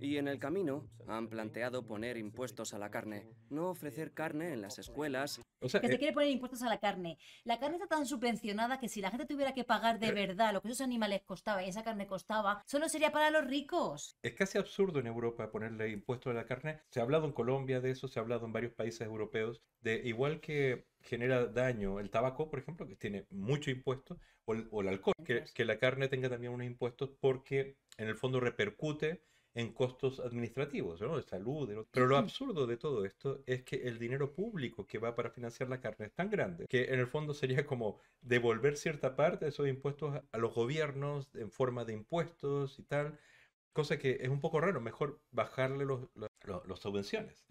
Y en el camino han planteado poner impuestos a la carne, no ofrecer carne en las escuelas. O sea, que eh, quiere poner impuestos a la carne. La carne está tan subvencionada que si la gente tuviera que pagar de verdad lo que esos animales costaba y esa carne costaba, solo sería para los ricos. Es casi absurdo en Europa ponerle impuestos a la carne. Se ha hablado en Colombia de eso, se ha hablado en varios países europeos, de igual que genera daño el tabaco, por ejemplo, que tiene mucho impuesto, o el, alcohol, que, que la carne tenga también unos impuestos porque en el fondo repercute en costos administrativos, ¿no? de salud. ¿no? Pero lo absurdo de todo esto es que el dinero público que va para financiar la carne es tan grande que en el fondo sería como devolver cierta parte de esos impuestos a los gobiernos en forma de impuestos y tal. Cosa que es un poco raro, mejor bajarle las subvenciones.